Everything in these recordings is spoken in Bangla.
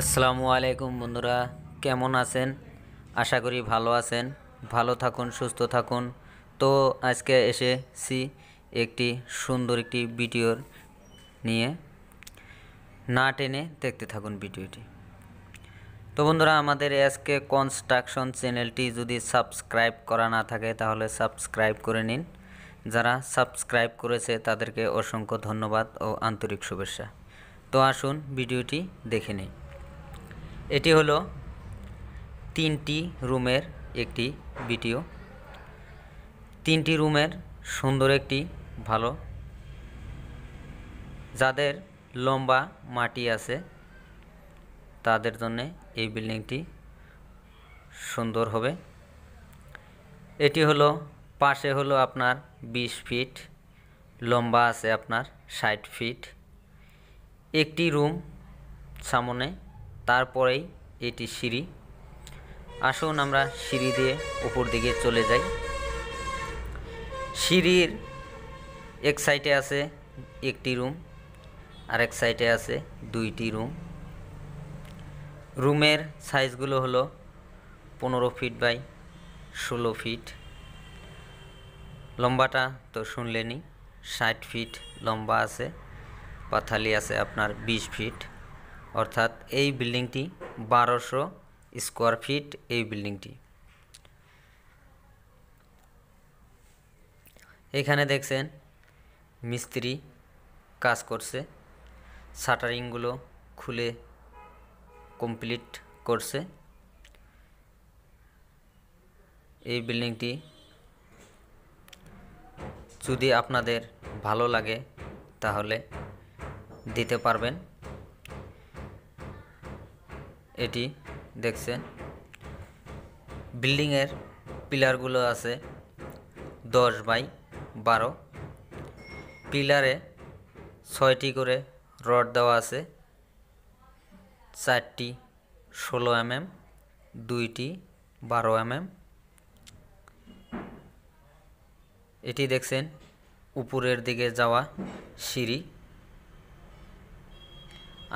আসসালামু আলাইকুম বন্ধুরা কেমন আছেন আশা করি ভালো আছেন ভালো থাকুন সুস্থ থাকুন তো আজকে এসেছি একটি সুন্দর একটি ভিডিওর নিয়ে না টেনে দেখতে থাকুন ভিডিওটি তো বন্ধুরা আমাদের আজকে কনস্ট্রাকশন চ্যানেলটি যদি সাবস্ক্রাইব করা না থাকে তাহলে সাবস্ক্রাইব করে নিন যারা সাবস্ক্রাইব করেছে তাদেরকে অসংখ্য ধন্যবাদ ও আন্তরিক শুভেচ্ছা তো আসুন ভিডিওটি দেখে নিই এটি হলো তিনটি রুমের একটি ভিডিও তিনটি রুমের সুন্দর একটি ভালো যাদের লম্বা মাটি আছে তাদের জন্য এই বিল্ডিংটি সুন্দর হবে এটি হলো পাশে হলো আপনার ২০ ফিট লম্বা আছে আপনার ষাট ফিট একটি রুম সামনে তারপরেই এটি সিঁড়ি আসুন আমরা সিঁড়ি দিয়ে উপর দিকে চলে যাই সিঁড়ির এক সাইডে আছে একটি রুম আরেক সাইডে আছে দুইটি রুম রুমের সাইজগুলো হলো পনেরো ফিট বাই ষোলো ফিট লম্বাটা তো শুনলেনি ষাট ফিট লম্বা আছে পাথালি আছে আপনার বিশ ফিট অর্থাৎ এই বিল্ডিংটি বারোশো স্কোয়ার ফিট এই বিল্ডিংটি এখানে দেখছেন মিস্ত্রি কাজ করছে শাটারিংগুলো খুলে কমপ্লিট করছে এই বিল্ডিংটি যদি আপনাদের ভালো লাগে তাহলে দিতে পারবেন এটি দেখছেন বিল্ডিংয়ের পিলারগুলো আছে দশ বাই বারো পিলারে ছয়টি করে রড দেওয়া আছে চারটি ষোলো এমএম দুইটি বারো এমএম এটি দেখছেন উপরের দিকে যাওয়া সিঁড়ি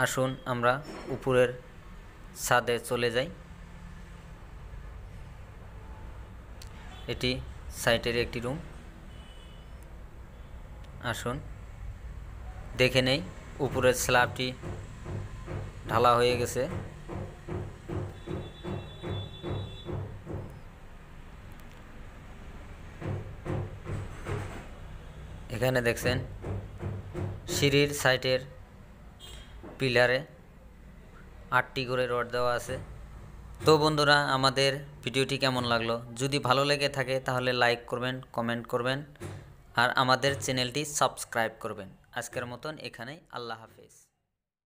আসুন আমরা উপরের ছাদে চলে যাই এটি সাইটের একটি রুম আসুন দেখে নেই উপরের স্ল্যাবটি ঢালা হয়ে গেছে এখানে দেখছেন সিঁড়ির সাইটের পিলারে আটটি করে রড দেওয়া আছে তো বন্ধুরা আমাদের ভিডিওটি কেমন লাগলো যদি ভালো লেগে থাকে তাহলে লাইক করবেন কমেন্ট করবেন আর আমাদের চ্যানেলটি সাবস্ক্রাইব করবেন আজকের মতন এখানেই আল্লাহ হাফেজ